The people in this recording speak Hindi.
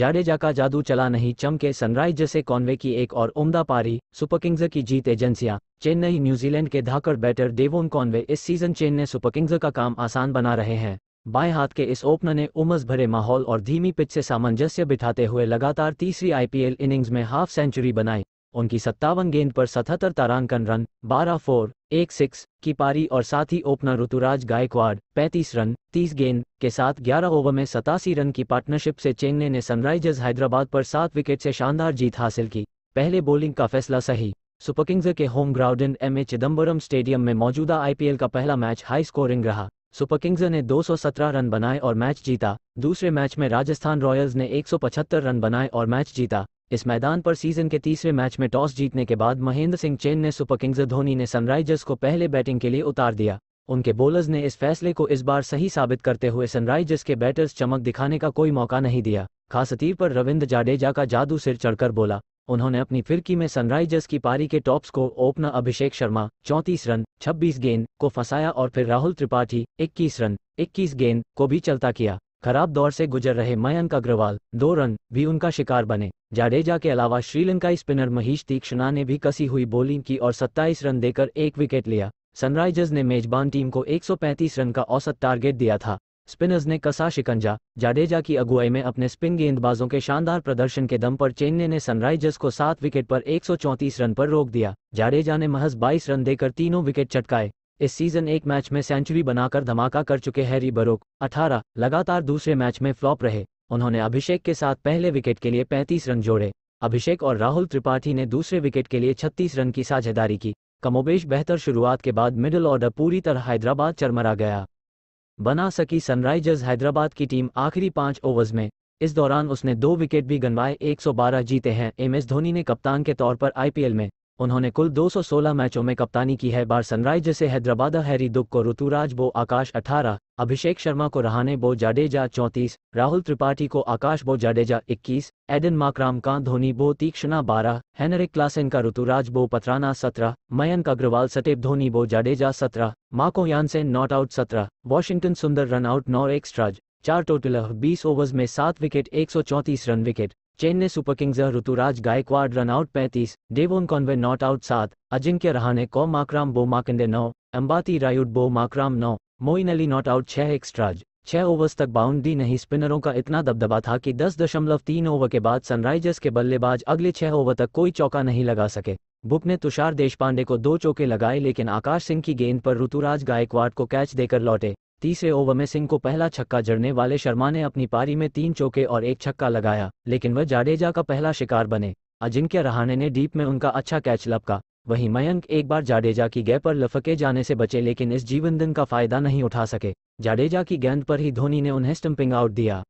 जाडेजा का जादू चला नहीं चमके सनराइज जैसे कॉन्वे की एक और उम्दा पारी सुपरकिंग्स की जीत एजेंसियां चेन्नई न्यूजीलैंड के धाकड़ बैटर डेवोन कॉन्वे इस सीजन चेन्नई सुपरकिंग्स का काम आसान बना रहे हैं बाएं हाथ के इस ओपनर ने उमस भरे माहौल और धीमी पिच से सामंजस्य बिठाते हुए लगातार तीसरी आईपीएल इनिंग्स में हाफ सेंचुरी बनाई उनकी सत्तावन गेंद पर सतहत्तर तारांकन रन बारह फोर एक सिक्स की पारी और साथ ही ओपनर ऋतुराज गायकवाड़ 35 रन 30 गेंद के साथ 11 ओवर में सतासी रन की पार्टनरशिप से चेन्नई ने सनराइजर्स हैदराबाद पर सात विकेट से शानदार जीत हासिल की पहले बोलिंग का फैसला सही सुपरकिंग्स के home ground M A Chidambaram stadium में मौजूदा आईपीएल का पहला मैच हाई स्कोरिंग रहा सुपरकिंग्स ने 217 रन बनाए और मैच जीता दूसरे मैच में राजस्थान रॉयल्स ने 175 रन बनाए और मैच जीता इस मैदान पर सीजन के तीसरे मैच में टॉस जीतने के बाद महेंद्र सिंह चेन ने सुपर किंग्स धोनी ने सनराइजर्स को पहले बैटिंग के लिए उतार दिया उनके बोलर्स ने इस फैसले को इस बार सही साबित करते हुए सनराइजर्स के बैटर्स चमक दिखाने का कोई मौका नहीं दिया खास अतीर पर रविंद्र जाडेजा का जादू सिर चढ़कर बोला उन्होंने अपनी फिरकी में सनराइजर्स की पारी के top score opener Abhishek Sharma 34 run 26 गेंद को फंसाया और फिर राहुल त्रिपाठी 21 रन 21 गेंद को भी चलता किया खराब दौर से गुजर रहे मयंक अग्रवाल दो रन भी उनका शिकार बने जाडेजा के अलावा श्रीलंकाई स्पिनर महेश तीक्ष्णा ने भी कसी हुई बॉलिंग की और 27 रन देकर एक विकेट लिया सनराइजर्स ने मेजबान टीम को 135 रन का औसत टारगेट दिया था स्पिनर्स ने कसा शिकंजा जाडेजा की अगुवाई में अपने स्पिन गेंदबाजों के शानदार प्रदर्शन के दम पर चेन्नई ने सनराइजर्स को सात विकेट पर 134 रन पर रोक दिया जाडेजा ने महज 22 रन देकर तीनों विकेट चटकाए इस सीजन एक मैच में सेंचुरी बनाकर धमाका कर चुके हैरी बरोक 18 लगातार दूसरे मैच में फ्लॉप रहे उन्होंने अभिषेक के साथ पहले विकेट के लिए 35 रन जोड़े अभिषेक और राहुल त्रिपाठी ने दूसरे विकेट के लिए 36 रन की साझेदारी की कमोबेश बेहतर शुरुआत के बाद मिडिल ऑर्डर पूरी तरह हैदराबाद चरमरा गया बना सकी सनराइजर्स हैदराबाद की टीम आखिरी पांच ओवर्स में इस दौरान उसने दो विकेट भी गनवाए 112 जीते हैं एम एस धोनी ने कप्तान के तौर पर आईपीएल में उन्होंने कुल 216 मैचों में कप्तानी की है बार सनराइज से हैदराबाद हैरी दुख को ऋतुराज बो आकाश 18, अभिषेक शर्मा को रहाने बो जाडेजा 34, राहुल त्रिपाठी को आकाश बो जाडेजा 21, एडन माकराम का धोनी बो तीक्ष्णा बारह हेनरिक क्लासेन का ऋतुराज बो पथराना सत्रह मयंक अग्रवाल सटेब धोनी बो जाडेजा सत्रह माको यानसेन नॉट आउट सत्रह वॉशिंगटन सुंदर रन आउट नौ एक्स्ट्राज चार टोटल बीस ओवर्स में सात विकेट एक run wicket Chennai Super Kings Ruturaj Gaikwad run out पैंतीस डेवोन कॉन्वे नॉट आउट सात अजिंक्य रहाने को माकराम बो माकंदे नौ अंबाती रायुड बो माकराम नौ मोइन अली नॉट आउट छह एक्स्ट्राज छह ओवर्स तक बाउंड्री नहीं स्पिनरों का इतना दबदबा था कि दस दशमलव तीन ओवर के बाद सनराइजर्स के बल्लेबाज अगले छह ओवर तक कोई चौका नहीं लगा सके बुक ने तुषार देशपांडे को दो चौके लगाए लेकिन आकाश सिंह की गेंद पर ऋतुराज गायकवाड को कैच देकर लौटे तीसरे ओवर में सिंह को पहला छक्का जड़ने वाले शर्मा ने अपनी पारी में तीन चौके और एक छक्का लगाया लेकिन वह जाडेजा का पहला शिकार बने अजिंक्य रहाणे ने डीप में उनका अच्छा कैच लपका वहीं मयंक एक बार जाडेजा की गय पर लफके जाने से बचे लेकिन इस जीवन दिन का फायदा नहीं उठा सके जाडेजा की गेंद पर ही धोनी ने उन्हें स्टंपिंग आउट दिया